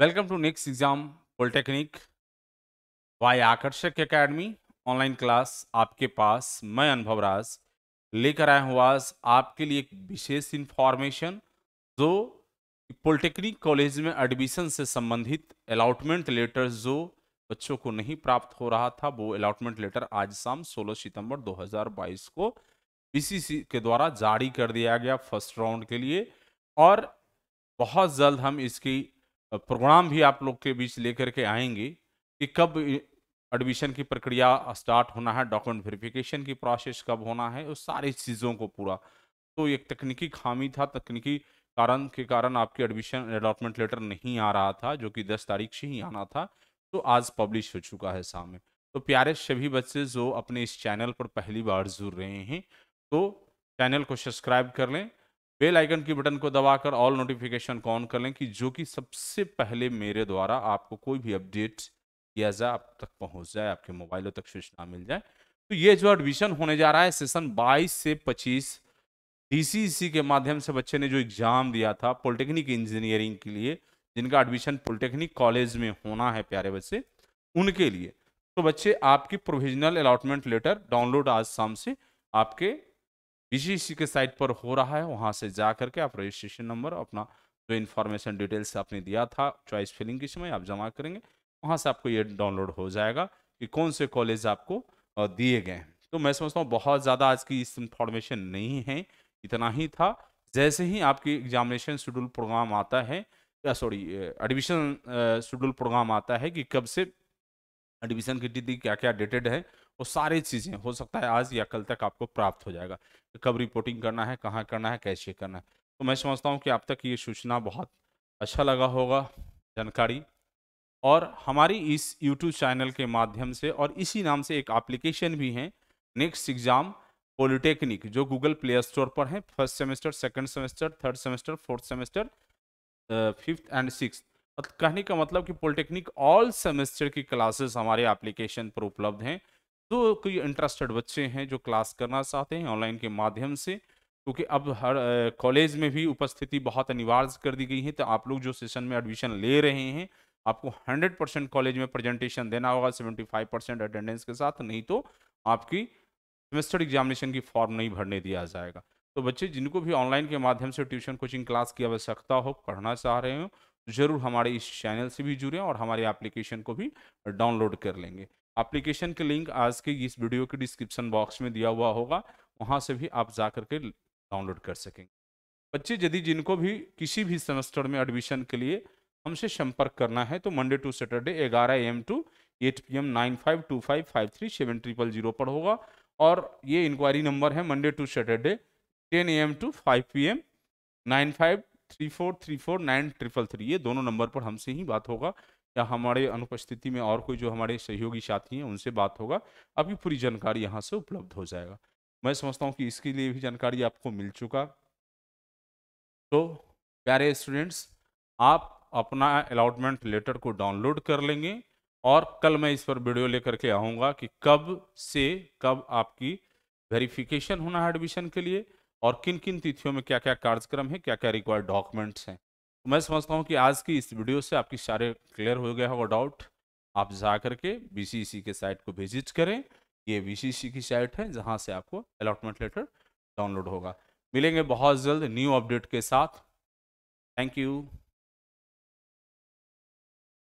welcome to next exam polytechnic by Aakarshak academy online class आपके पास मैं अनुभव राज लेकर आया हूँ आज आपके लिए एक विशेष इन्फॉर्मेशन जो पॉलिटेक्निक कॉलेज में एडमिशन से संबंधित अलाउटमेंट लेटर जो बच्चों को नहीं प्राप्त हो रहा था वो अलाटमेंट लेटर आज शाम 16 सितंबर 2022 को बीसीसी के द्वारा जारी कर दिया गया फर्स्ट राउंड के लिए और बहुत जल्द हम इसकी प्रोग्राम भी आप लोग के बीच लेकर के आएंगे कि कब एडमिशन की प्रक्रिया स्टार्ट होना है डॉक्यूमेंट वेरिफिकेशन की प्रोसेस कब होना है उस सारी चीज़ों को पूरा तो एक तकनीकी खामी था तकनीकी कारण के कारण आपके एडमिशन अलॉटमेंट लेटर नहीं आ रहा था जो कि दस तारीख से ही आना था तो आज पब्लिश हो चुका है सामने तो प्यारे सभी बच्चे जो अपने इस चैनल पर पहली बार जुड़ रहे हैं तो चैनल को सब्सक्राइब कर लें बेल आइकन की बटन को दबाकर ऑल नोटिफिकेशन को ऑन कर लें कि जो कि सबसे पहले मेरे द्वारा आपको कोई भी अपडेट किया जाए आप तक पहुंच जाए आपके मोबाइलों तक सूचना मिल जाए तो ये जो एडमिशन होने जा रहा है सेशन 22 से 25 डीसीसी e के माध्यम से बच्चे ने जो एग्जाम दिया था पॉलिटेक्निक इंजीनियरिंग के लिए जिनका एडमिशन पॉलिटेक्निक कॉलेज में होना है प्यारे बच्चे उनके लिए तो बच्चे आपकी प्रोविजनल अलाटमेंट लेटर डाउनलोड आज शाम से आपके बीसीसी के साइट पर हो रहा है वहां से जा करके आप रजिस्ट्रेशन नंबर अपना जो इन्फॉर्मेशन डिटेल्स आपने दिया था चॉइस फिलिंग के समय आप जमा करेंगे वहां से आपको ये डाउनलोड हो जाएगा कि कौन से कॉलेज आपको दिए गए हैं तो मैं समझता हूँ बहुत ज़्यादा आज की इस इन्फॉर्मेशन नहीं है इतना ही था जैसे ही आपकी एग्जामिनेशन शेड्यूल प्रोग्राम आता है या सॉरी एडमिशन शेड्यूल प्रोग्राम आता है कि कब से एडमिशन की तिथि क्या क्या डेटेड है वो सारी चीज़ें हो सकता है आज या कल तक आपको प्राप्त हो जाएगा कब रिपोर्टिंग करना है कहाँ करना है कैसे करना है तो मैं समझता हूँ कि आप तक ये सूचना बहुत अच्छा लगा होगा जानकारी और हमारी इस यूट्यूब चैनल के माध्यम से और इसी नाम से एक एप्लीकेशन भी है नेक्स्ट एग्ज़ाम पॉलिटेक्निक जो गूगल प्ले स्टोर पर है first semester second semester third semester fourth semester fifth and six कहने का मतलब कि पॉलिटेक्निक ऑल सेमेस्टर की क्लासेस हमारे एप्लीकेशन पर उपलब्ध हैं जो तो कोई इंटरेस्टेड बच्चे हैं जो क्लास करना चाहते हैं ऑनलाइन के माध्यम से क्योंकि अब हर कॉलेज में भी उपस्थिति बहुत अनिवार्य कर दी गई है तो आप लोग जो सेशन में एडमिशन ले रहे हैं आपको 100 परसेंट कॉलेज में प्रेजेंटेशन देना होगा 75 परसेंट अटेंडेंस के साथ नहीं तो आपकी सेमेस्टर एग्जामिनेशन की फॉर्म नहीं भरने दिया जाएगा तो बच्चे जिनको भी ऑनलाइन के माध्यम से ट्यूशन कोचिंग क्लास की आवश्यकता हो पढ़ना चाह रहे हो जरूर हमारे इस चैनल से भी जुड़ें और हमारे एप्लीकेशन को भी डाउनलोड कर लेंगे एप्लीकेशन के लिंक आज के इस वीडियो के डिस्क्रिप्शन बॉक्स में दिया हुआ होगा वहाँ से भी आप जा करके डाउनलोड कर सकेंगे बच्चे यदि जिनको भी किसी भी सेमेस्टर में एडमिशन के लिए हमसे संपर्क करना है तो मंडे टू सैटरडे ग्यारह AM to eight P M nine five two five five three seven triple zero पर होगा और ये इंक्वायरी नंबर है Monday to Saturday ten A M to five P M nine five three four three four nine triple three ये दोनों number पर हमसे ही बात होगा या हमारे अनुपस्थिति में और कोई जो हमारे सहयोगी साथी हैं उनसे बात होगा अभी पूरी जानकारी यहाँ से उपलब्ध हो जाएगा मैं समझता हूँ कि इसके लिए भी जानकारी आपको मिल चुका तो प्यारे स्टूडेंट्स आप अपना अलाटमेंट लेटर को डाउनलोड कर लेंगे और कल मैं इस पर वीडियो लेकर के आऊँगा कि कब से कब आपकी वेरिफिकेशन होना है एडमिशन के लिए और किन किन तिथियों में क्या क्या कार्यक्रम है क्या क्या रिक्वायर्ड डॉक्यूमेंट्स हैं मैं समझता हूँ कि आज की इस वीडियो से आपकी सारे क्लियर हो गया होगा डाउट आप जा करके बी के साइट को विजिट करें ये बी की साइट है जहाँ से आपको अलॉटमेंट लेटर डाउनलोड होगा मिलेंगे बहुत जल्द न्यू अपडेट के साथ थैंक यू